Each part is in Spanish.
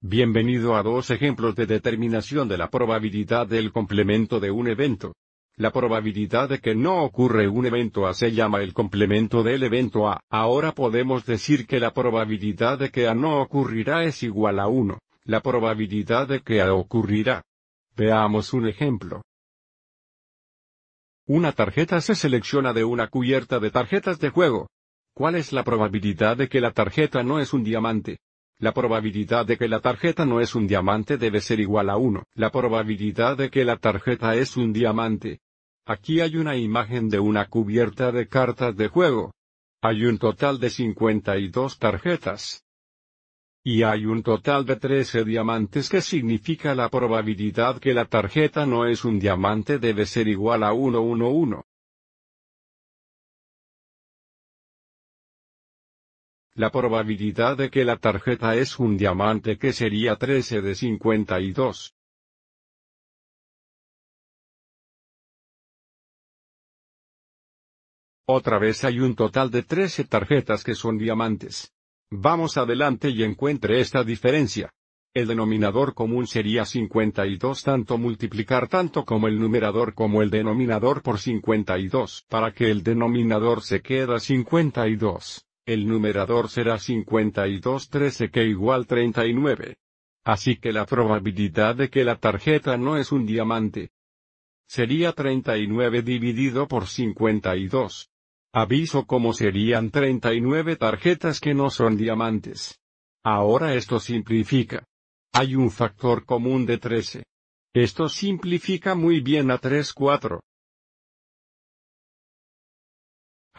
Bienvenido a dos ejemplos de determinación de la probabilidad del complemento de un evento. La probabilidad de que no ocurre un evento A se llama el complemento del evento A. Ahora podemos decir que la probabilidad de que A no ocurrirá es igual a 1. La probabilidad de que A ocurrirá. Veamos un ejemplo. Una tarjeta se selecciona de una cubierta de tarjetas de juego. ¿Cuál es la probabilidad de que la tarjeta no es un diamante? La probabilidad de que la tarjeta no es un diamante debe ser igual a 1. La probabilidad de que la tarjeta es un diamante. Aquí hay una imagen de una cubierta de cartas de juego. Hay un total de 52 tarjetas. Y hay un total de 13 diamantes que significa la probabilidad que la tarjeta no es un diamante debe ser igual a 1 1. La probabilidad de que la tarjeta es un diamante que sería 13 de 52. Otra vez hay un total de 13 tarjetas que son diamantes. Vamos adelante y encuentre esta diferencia. El denominador común sería 52 tanto multiplicar tanto como el numerador como el denominador por 52 para que el denominador se queda 52 el numerador será 52 13 que igual 39. Así que la probabilidad de que la tarjeta no es un diamante sería 39 dividido por 52. Aviso como serían 39 tarjetas que no son diamantes. Ahora esto simplifica. Hay un factor común de 13. Esto simplifica muy bien a 3-4.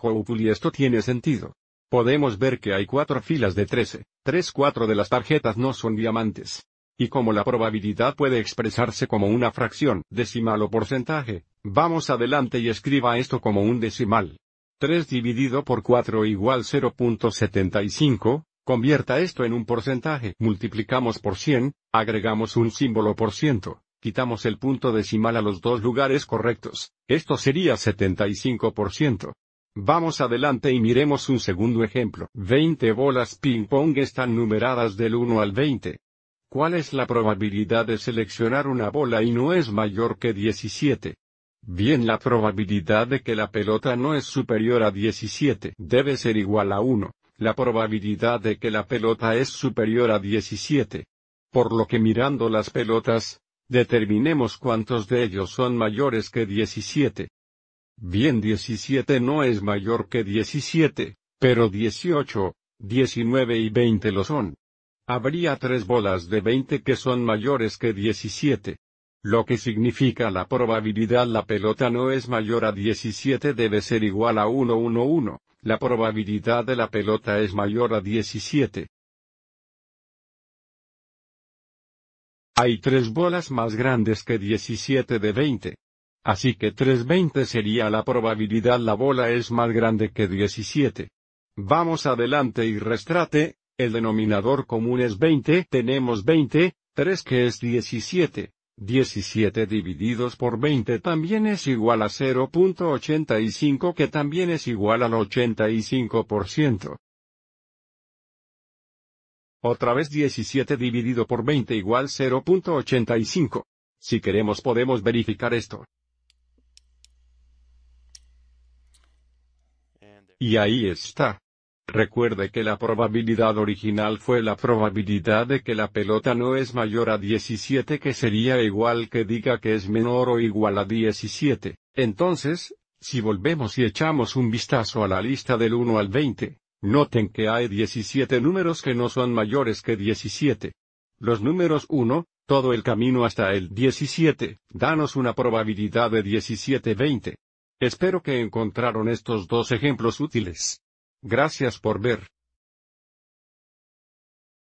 Hopefully esto tiene sentido. Podemos ver que hay cuatro filas de 13, 3-4 de las tarjetas no son diamantes. Y como la probabilidad puede expresarse como una fracción, decimal o porcentaje, vamos adelante y escriba esto como un decimal. 3 dividido por 4 igual 0.75, convierta esto en un porcentaje, multiplicamos por 100, agregamos un símbolo por ciento, quitamos el punto decimal a los dos lugares correctos, esto sería 75%. Vamos adelante y miremos un segundo ejemplo. 20 bolas ping-pong están numeradas del 1 al 20. ¿Cuál es la probabilidad de seleccionar una bola y no es mayor que 17? Bien, la probabilidad de que la pelota no es superior a 17 debe ser igual a 1. La probabilidad de que la pelota es superior a 17. Por lo que mirando las pelotas, determinemos cuántos de ellos son mayores que 17. Bien 17 no es mayor que 17, pero 18, 19 y 20 lo son. Habría tres bolas de 20 que son mayores que 17. Lo que significa la probabilidad la pelota no es mayor a 17 debe ser igual a 1 1 1. La probabilidad de la pelota es mayor a 17. Hay tres bolas más grandes que 17 de 20. Así que 320 sería la probabilidad la bola es más grande que 17. Vamos adelante y restrate, el denominador común es 20, tenemos 20, 3 que es 17. 17 divididos por 20 también es igual a 0.85 que también es igual al 85%. Otra vez 17 dividido por 20 igual 0.85. Si queremos podemos verificar esto. Y ahí está. Recuerde que la probabilidad original fue la probabilidad de que la pelota no es mayor a 17 que sería igual que diga que es menor o igual a 17. Entonces, si volvemos y echamos un vistazo a la lista del 1 al 20, noten que hay 17 números que no son mayores que 17. Los números 1, todo el camino hasta el 17, danos una probabilidad de 17-20. Espero que encontraron estos dos ejemplos útiles. Gracias por ver.